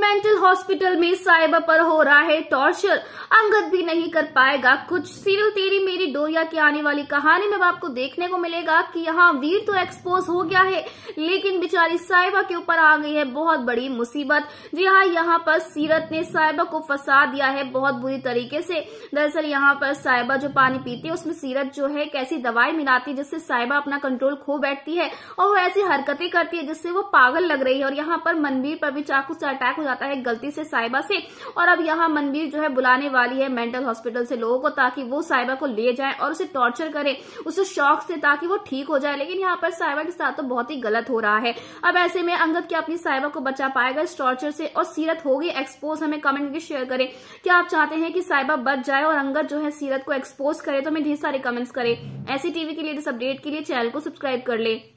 mental hospital में cyber पर हो रहा है टॉर्चर अंगद भी नहीं कर पाएगा कुछ सीरियल तेरी मेरी डोरिया की आने वाली कहानी में आपको देखने को मिलेगा कि यहाँ वीर तो एक्सपोज हो गया है लेकिन बिचारी साहिबा के ऊपर आ गई है बहुत बड़ी मुसीबत जी हाँ यहाँ पर सीरत ने साइबा को फंसा दिया है बहुत बुरी तरीके से दरअसल यहाँ पर साइबा जो पानी पीती है उसमें सीरत जो है कैसी दवाई मिलाती है जिससे साहिबा अपना कंट्रोल खो बैठती है और वो ऐसी हरकते करती है जिससे वो पागल लग रही है और यहाँ पर मनवीर पर भी चाकू से अटैक जाता है गलती से साहिबा से और अब यहाँ मनवीर जो है बुलाने वाली है मेंटल हॉस्पिटल से लोगों को ताकि वो साहिबा को ले जाए और उसे टॉर्चर करे उसे शौक से ताकि वो ठीक हो जाए लेकिन यहाँ पर साहिबा के साथ तो बहुत ही गलत हो रहा है अब ऐसे में अंगद क्या अपनी साहिबा को बचा पाएगा इस टॉर्चर से और सीरत होगी एक्सपोज हमें कमेंट करके शेयर करें क्या आप चाहते हैं कि साहिबा बच जाए और अंगद जो है सीरत को एक्सपोज करे तो हमें ढेर सारे कमेंट्स करें ऐसी टीवी के लिए अपडेट के लिए चैनल को सब्सक्राइब कर ले